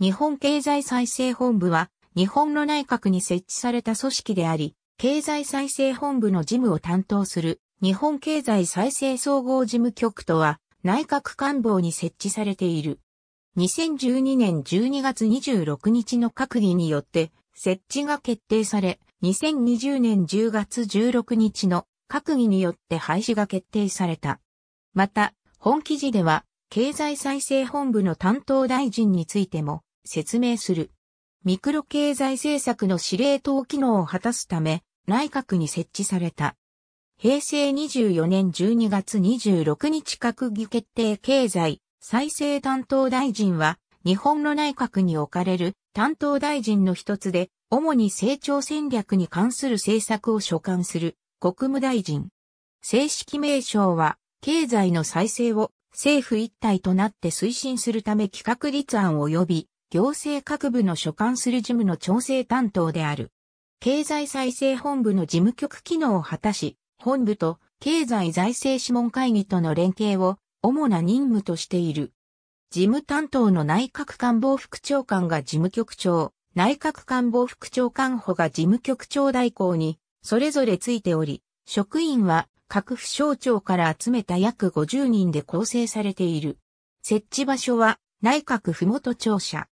日本経済再生本部は、日本の内閣に設置された組織であり、経済再生本部の事務を担当する、日本経済再生総合事務局とは、内閣官房に設置されている。2012年12月26日の閣議によって、設置が決定され、2020年10月16日の閣議によって廃止が決定された。また、本記事では、経済再生本部の担当大臣についても、説明する。ミクロ経済政策の司令塔機能を果たすため、内閣に設置された。平成24年12月26日閣議決定経済再生担当大臣は、日本の内閣に置かれる担当大臣の一つで、主に成長戦略に関する政策を所管する国務大臣。正式名称は、経済の再生を政府一体となって推進するため企画立案及び行政各部の所管する事務の調整担当である。経済再生本部の事務局機能を果たし、本部と経済財政諮問会議との連携を主な任務としている。事務担当の内閣官房副長官が事務局長、内閣官房副長官補が事務局長代行に、それぞれついており、職員は各府省庁から集めた約50人で構成されている。設置場所は内閣府元庁舎。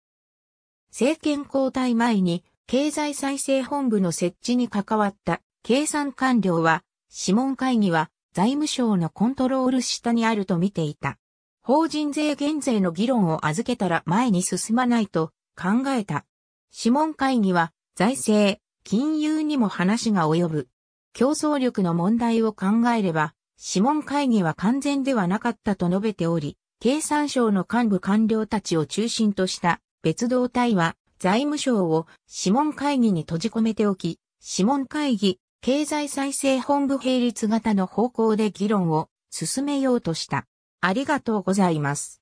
政権交代前に経済再生本部の設置に関わった経産官僚は、諮問会議は財務省のコントロール下にあると見ていた。法人税減税の議論を預けたら前に進まないと考えた。諮問会議は財政、金融にも話が及ぶ。競争力の問題を考えれば、諮問会議は完全ではなかったと述べており、経産省の幹部官僚たちを中心とした別動隊は財務省を諮問会議に閉じ込めておき、諮問会議、経済再生本部並立型の方向で議論を進めようとした。ありがとうございます。